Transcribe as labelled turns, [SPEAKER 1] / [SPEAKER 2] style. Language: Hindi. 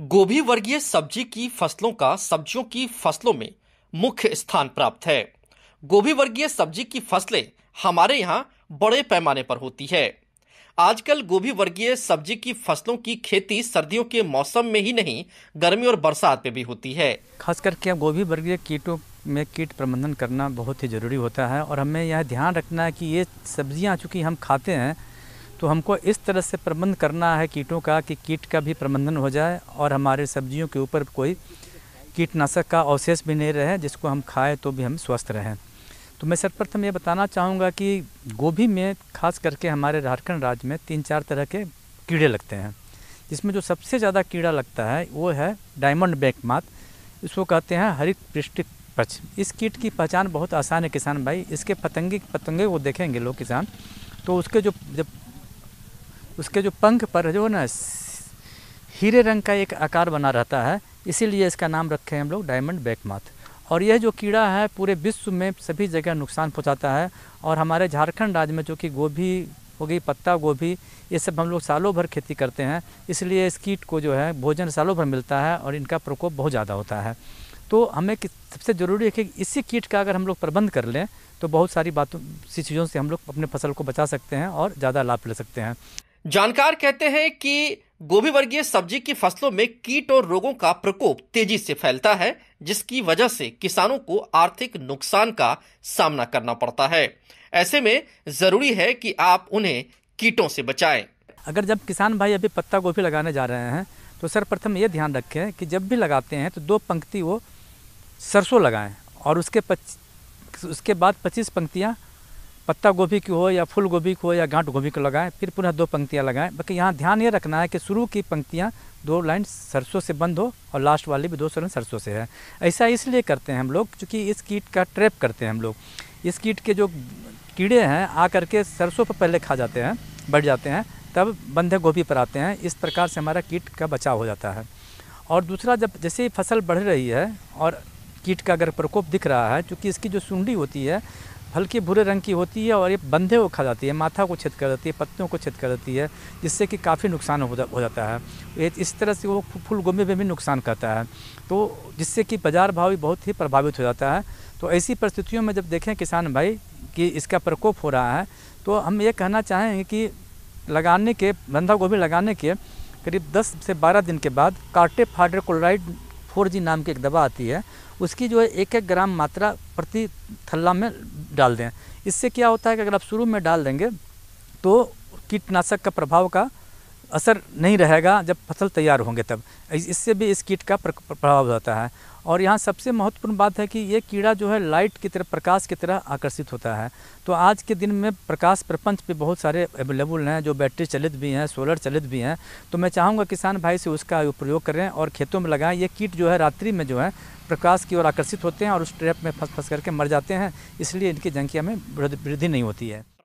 [SPEAKER 1] गोभी वर्गीय सब्जी की फसलों का सब्जियों की फसलों में मुख्य स्थान प्राप्त है गोभी वर्गीय सब्जी की फसलें हमारे यहाँ बड़े पैमाने पर होती है आजकल गोभी वर्गीय सब्जी की फसलों की खेती सर्दियों के मौसम में ही नहीं गर्मी और बरसात में भी होती है
[SPEAKER 2] खास करके गोभी वर्गीय कीटों में कीट प्रबंधन करना बहुत ही ज़रूरी होता है और हमें यह ध्यान रखना है कि ये सब्जियां चूँकि हम खाते हैं तो हमको इस तरह से प्रबंध करना है कीटों का कि कीट का भी प्रबंधन हो जाए और हमारे सब्जियों के ऊपर कोई कीटनाशक का अवशेष भी नहीं रहे जिसको हम खाएँ तो भी हम स्वस्थ रहें तो मैं सर्वप्रथम ये बताना चाहूँगा कि गोभी में खास करके हमारे झारखंड राज्य में तीन चार तरह के कीड़े लगते हैं जिसमें जो सबसे ज़्यादा कीड़ा लगता है वो है डायमंड बैक मात इसको कहते हैं हरित पृष्ठ पक्ष इस कीट की पहचान बहुत आसान है किसान भाई इसके पतंगे पतंगे को देखेंगे लोग किसान तो उसके जो जब उसके जो पंख पर जो ना हीरे रंग का एक आकार बना रहता है इसीलिए इसका नाम रखे हैं हम लोग डायमंड बैक माथ और यह जो कीड़ा है पूरे विश्व में सभी जगह नुकसान पहुंचाता है और हमारे झारखंड राज्य में जो कि गोभी हो गई पत्ता गोभी ये सब हम लोग सालों भर खेती करते हैं इसलिए इस कीट को जो है भोजन सालों भर मिलता है और इनका प्रकोप बहुत ज़्यादा होता है तो हमें सबसे ज़रूरी है कि इसी कीट का अगर हम लोग प्रबंध कर लें तो बहुत सारी बातों सी चीज़ों से हम लोग अपने फसल को बचा सकते हैं और ज़्यादा लाभ ले सकते हैं
[SPEAKER 1] जानकार कहते हैं कि गोभी वर्गीय सब्जी की फसलों में कीट और रोगों का प्रकोप तेजी से फैलता है जिसकी वजह से किसानों को आर्थिक नुकसान का सामना करना पड़ता है ऐसे में जरूरी है कि आप उन्हें कीटों से
[SPEAKER 2] बचाएं। अगर जब किसान भाई अभी पत्ता गोभी लगाने जा रहे हैं तो सर्वप्रथम ये ध्यान रखें कि जब भी लगाते हैं तो दो पंक्ति वो सरसों लगाएं और उसके पच उसके बाद पच्चीस पंक्तियाँ पत्ता गोभी की हो या फूल गोभी की हो या गांठ गोभी को लगाएं फिर पुनः दो पंक्तियाँ लगाएं बाकी यहाँ ध्यान ये रखना है कि शुरू की पंक्तियाँ दो लाइन सरसों से बंद हो और लास्ट वाली भी दो लाइन सरसों से है ऐसा इसलिए करते हैं हम लोग क्योंकि इस कीट का ट्रैप करते हैं हम लोग इस कीट के जो कीड़े हैं आ करके सरसों पर पहले खा जाते हैं बढ़ जाते हैं तब बंधे गोभी पर आते हैं इस प्रकार से हमारा कीट का बचाव हो जाता है और दूसरा जब जैसे ही फसल बढ़ रही है और कीट का अगर प्रकोप दिख रहा है क्योंकि इसकी जो सुंडी होती है हल्की भूरे रंग की होती है और ये बंधे को खा जाती है माथा को छेद कर देती है पत्तियों को छेद कर देती है जिससे कि काफ़ी नुकसान हो, जा, हो जाता है इस तरह से वो फूल गोभी में भी नुकसान करता है तो जिससे कि बाज़ार भाव भी बहुत ही प्रभावित हो जाता है तो ऐसी परिस्थितियों में जब देखें किसान भाई कि इसका प्रकोप हो रहा है तो हम ये कहना चाहेंगे कि लगाने के बंधा गोभी लगाने के करीब 10 से 12 दिन के बाद कार्टे फाइडर क्लोराइड जी नाम की एक दवा आती है उसकी जो है एक एक ग्राम मात्रा प्रति थल्ला में डाल दें इससे क्या होता है कि अगर आप शुरू में डाल देंगे तो कीटनाशक का प्रभाव का असर नहीं रहेगा जब फसल तैयार होंगे तब इससे भी इस कीट का प्रभाव होता है और यहाँ सबसे महत्वपूर्ण बात है कि ये कीड़ा जो है लाइट की तरह प्रकाश की तरह आकर्षित होता है तो आज के दिन में प्रकाश प्रपंच भी बहुत सारे अवेलेबल हैं जो बैटरी चलित भी हैं सोलर चलित भी हैं तो मैं चाहूँगा किसान भाई से उसका प्रयोग करें और खेतों में लगाएं ये कीट जो है रात्रि में जो है प्रकाश की ओर आकर्षित होते हैं और उस ट्रैप में फंस फंस करके मर जाते हैं इसलिए इनकी जनकिया में वृद्धि नहीं होती है